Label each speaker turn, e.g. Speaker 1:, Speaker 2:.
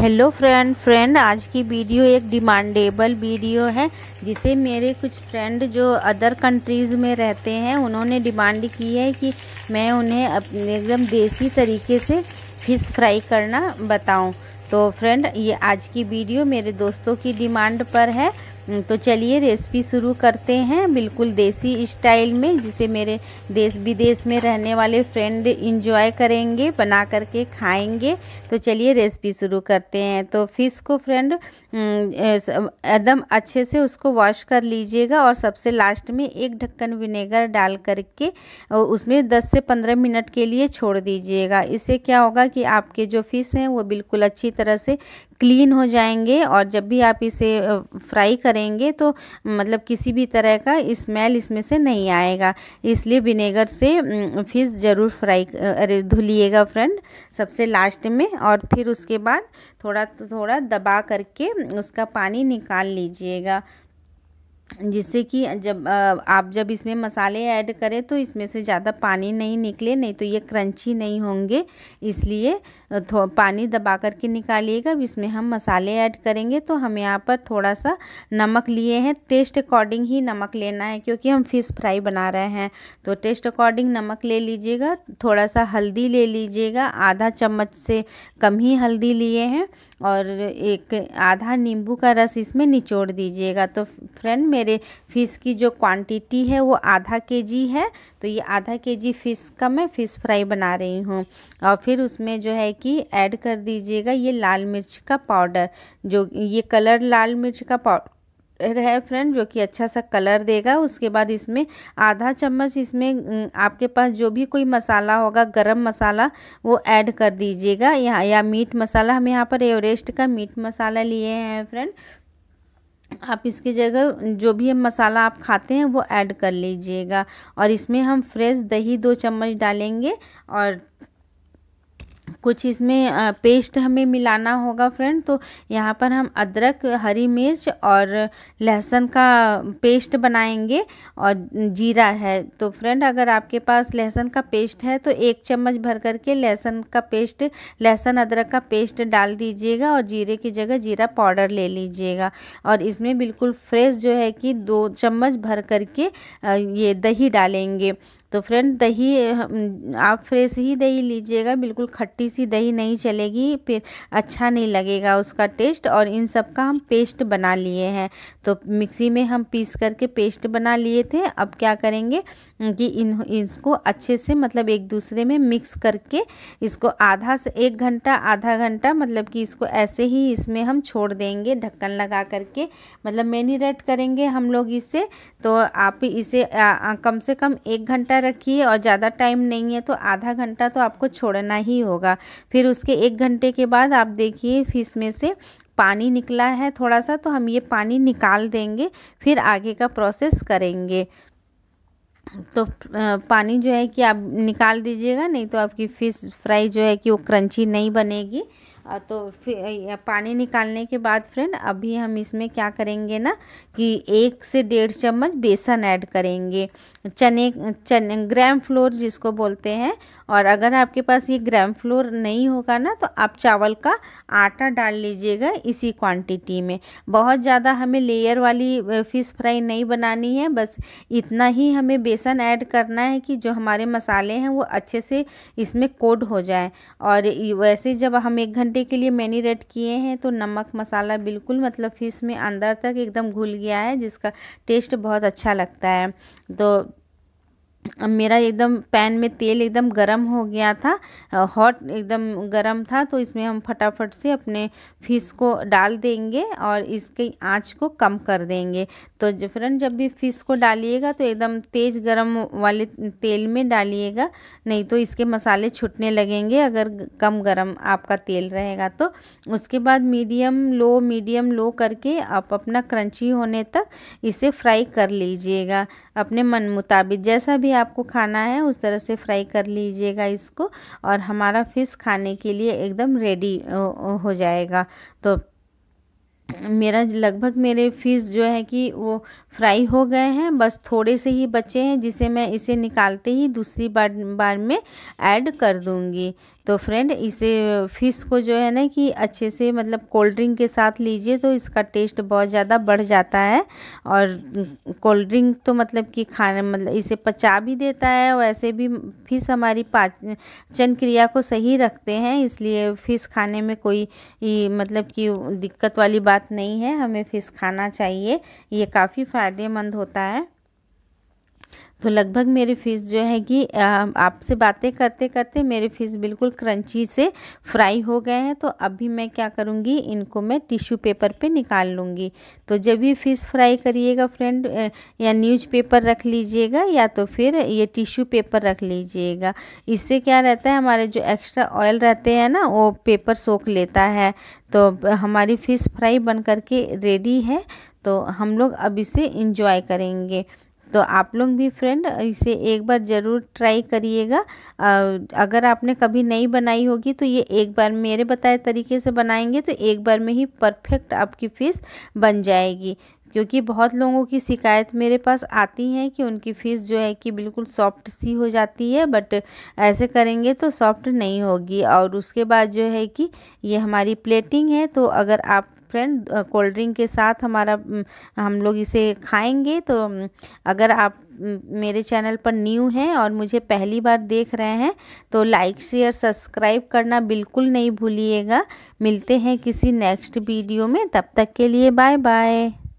Speaker 1: hello friend friend आज की video एक डिमांडेबल वीडियो है जिसे मेरे कुछ फ्रेंड जो अदर कंट्रीज़ में रहते हैं उन्होंने डिमांड की है कि मैं उन्हें अपने एकदम देसी तरीके से फ़िश फ्राई करना बताऊं तो फ्रेंड ये आज की वीडियो मेरे दोस्तों की डिमांड पर है हम्म, तो चलिए रेसिपी शुरू करते हैं बिल्कुल देसी स्टाइल में जिसे मेरे देश विदेश में रहने वाले फ्रेंड इंजॉय करेंगे बना करके खाएंगे तो चलिए रेसिपी शुरू करते हैं तो फ़िश को फ्रेंड हम्म, एकदम अच्छे से उसको वॉश कर लीजिएगा और सबसे लास्ट में एक ढक्कन विनेगर डाल करके उसमें 10 से 15 मिनट के लिए छोड़ दीजिएगा इससे क्या होगा कि आपके जो फ़िश हैं वो बिल्कुल अच्छी तरह से क्लीन हो जाएंगे और जब भी आप इसे फ्राई करें देंगे तो मतलब किसी भी तरह का स्मेल इसमें से नहीं आएगा इसलिए विनेगर से फिश ज़रूर फ्राई अरे धुलिएगा फ्रेंड सबसे लास्ट में और फिर उसके बाद थोड़ा थोड़ा दबा करके उसका पानी निकाल लीजिएगा जिससे कि जब आप जब इसमें मसाले ऐड करें तो इसमें से ज़्यादा पानी नहीं निकले नहीं तो ये क्रंची नहीं होंगे इसलिए पानी दबा करके निकालिएगा अब इसमें हम मसाले ऐड करेंगे तो हम यहाँ पर थोड़ा सा नमक लिए हैं टेस्ट अकॉर्डिंग ही नमक लेना है क्योंकि हम फ़िश फ्राई बना रहे हैं तो टेस्ट अकॉर्डिंग नमक ले लीजिएगा थोड़ा सा हल्दी ले लीजिएगा आधा चम्मच से कम ही हल्दी लिए हैं और एक आधा नींबू का रस इसमें निचोड़ दीजिएगा तो फ्रेंड मेरे मेरे फ़िश की जो क्वांटिटी है वो आधा के जी है तो ये आधा के जी फ़िश का मैं फ़िश फ्राई बना रही हूँ और फिर उसमें जो है कि ऐड कर दीजिएगा ये लाल मिर्च का पाउडर जो ये कलर लाल मिर्च का पाउडर है फ्रेंड जो कि अच्छा सा कलर देगा उसके बाद इसमें आधा चम्मच इसमें आपके पास जो भी कोई मसाला होगा गरम मसाला वो ऐड कर दीजिएगा यहाँ या मीट मसाला हम यहाँ पर एवरेस्ट का मीट मसाला लिए हैं फ्रेंड आप इसकी जगह जो भी मसाला आप खाते हैं वो ऐड कर लीजिएगा और इसमें हम फ्रेश दही दो चम्मच डालेंगे और कुछ इसमें पेस्ट हमें मिलाना होगा फ्रेंड तो यहाँ पर हम अदरक हरी मिर्च और लहसुन का पेस्ट बनाएंगे और जीरा है तो फ्रेंड अगर आपके पास लहसुन का पेस्ट है तो एक चम्मच भर करके लहसुन का पेस्ट लहसुन अदरक का पेस्ट डाल दीजिएगा और जीरे की जगह जीरा पाउडर ले लीजिएगा और इसमें बिल्कुल फ्रेश जो है कि दो चम्मच भर करके ये दही डालेंगे तो फ्रेंड दही आप फ्रेश ही दही लीजिएगा बिल्कुल खट्टी सी दही नहीं चलेगी फिर अच्छा नहीं लगेगा उसका टेस्ट और इन सब का हम पेस्ट बना लिए हैं तो मिक्सी में हम पीस करके पेस्ट बना लिए थे अब क्या करेंगे कि इन इसको अच्छे से मतलब एक दूसरे में मिक्स करके इसको आधा से एक घंटा आधा घंटा मतलब कि इसको ऐसे ही इसमें हम छोड़ देंगे ढक्कन लगा करके मतलब मेनीरेट करेंगे हम लोग इसे तो आप इसे आ, आ, कम से कम एक घंटा रखिए और ज़्यादा टाइम नहीं है तो आधा घंटा तो आपको छोड़ना ही होगा फिर उसके एक घंटे के बाद आप देखिए फिश में से पानी निकला है थोड़ा सा तो हम ये पानी निकाल देंगे फिर आगे का प्रोसेस करेंगे तो पानी जो है कि आप निकाल दीजिएगा नहीं तो आपकी फ़िश फ्राई जो है कि वो क्रंची नहीं बनेगी तो पानी निकालने के बाद फ्रेंड अभी हम इसमें क्या करेंगे ना कि एक से डेढ़ चम्मच बेसन ऐड करेंगे चने चने ग्राम फ्लोर जिसको बोलते हैं और अगर आपके पास ये ग्राम फ्लोर नहीं होगा ना तो आप चावल का आटा डाल लीजिएगा इसी क्वांटिटी में बहुत ज़्यादा हमें लेयर वाली फ़िश फ्राई नहीं बनानी है बस इतना ही हमें बेसन ऐड करना है कि जो हमारे मसाले हैं वो अच्छे से इसमें कोड हो जाए और वैसे जब हम एक घंटे के लिए मैनीरेट किए हैं तो नमक मसाला बिल्कुल मतलब फ़िश में अंदर तक एकदम घुल गया है जिसका टेस्ट बहुत अच्छा लगता है तो मेरा एकदम पैन में तेल एकदम गरम हो गया था हॉट एकदम गरम था तो इसमें हम फटाफट से अपने फ़िश को डाल देंगे और इसके आंच को कम कर देंगे तो फ्रेंड जब भी फ़िश को डालिएगा तो एकदम तेज़ गरम वाले तेल में डालिएगा नहीं तो इसके मसाले छूटने लगेंगे अगर कम गरम आपका तेल रहेगा तो उसके बाद मीडियम लो मीडियम लो करके आप अपना क्रंची होने तक इसे फ्राई कर लीजिएगा अपने मन मुताबिक जैसा भी भी आपको खाना है उस तरह से फ्राई कर लीजिएगा इसको और हमारा फ़िश खाने के लिए एकदम रेडी हो जाएगा तो मेरा लगभग मेरे फिश जो है कि वो फ्राई हो गए हैं बस थोड़े से ही बचे हैं जिसे मैं इसे निकालते ही दूसरी बार बार में ऐड कर दूंगी तो फ्रेंड इसे फ़िश को जो है ना कि अच्छे से मतलब कोल्ड ड्रिंक के साथ लीजिए तो इसका टेस्ट बहुत ज़्यादा बढ़ जाता है और कोल्ड ड्रिंक तो मतलब कि खाने मतलब इसे पचा भी देता है वैसे भी फ़िश हमारी पाचन क्रिया को सही रखते हैं इसलिए फ़िश खाने में कोई मतलब कि दिक्कत वाली बात नहीं है हमें फ़िश खाना चाहिए ये काफ़ी फ़ायदेमंद होता है तो लगभग मेरी फ़िश जो है कि आपसे बातें करते करते मेरे फ़िश बिल्कुल क्रंची से फ्राई हो गए हैं तो अभी मैं क्या करूँगी इनको मैं टिश्यू पेपर पे निकाल लूँगी तो जब भी फ़िश फ्राई करिएगा फ्रेंड या न्यूज पेपर रख लीजिएगा या तो फिर ये टिश्यू पेपर रख लीजिएगा इससे क्या रहता है हमारे जो एक्स्ट्रा ऑयल रहते हैं ना वो पेपर सोख लेता है तो हमारी फ़िश फ्राई बन करके रेडी है तो हम लोग अब इसे इंजॉय करेंगे तो आप लोग भी फ्रेंड इसे एक बार ज़रूर ट्राई करिएगा अगर आपने कभी नहीं बनाई होगी तो ये एक बार मेरे बताए तरीके से बनाएंगे तो एक बार में ही परफेक्ट आपकी फ़िश बन जाएगी क्योंकि बहुत लोगों की शिकायत मेरे पास आती है कि उनकी फ़ीस जो है कि बिल्कुल सॉफ्ट सी हो जाती है बट ऐसे करेंगे तो सॉफ्ट नहीं होगी और उसके बाद जो है कि ये हमारी प्लेटिंग है तो अगर आप फ्रेंड कोल्ड ड्रिंक के साथ हमारा हम लोग इसे खाएंगे तो अगर आप मेरे चैनल पर न्यू हैं और मुझे पहली बार देख रहे हैं तो लाइक शेयर सब्सक्राइब करना बिल्कुल नहीं भूलिएगा मिलते हैं किसी नेक्स्ट वीडियो में तब तक के लिए बाय बाय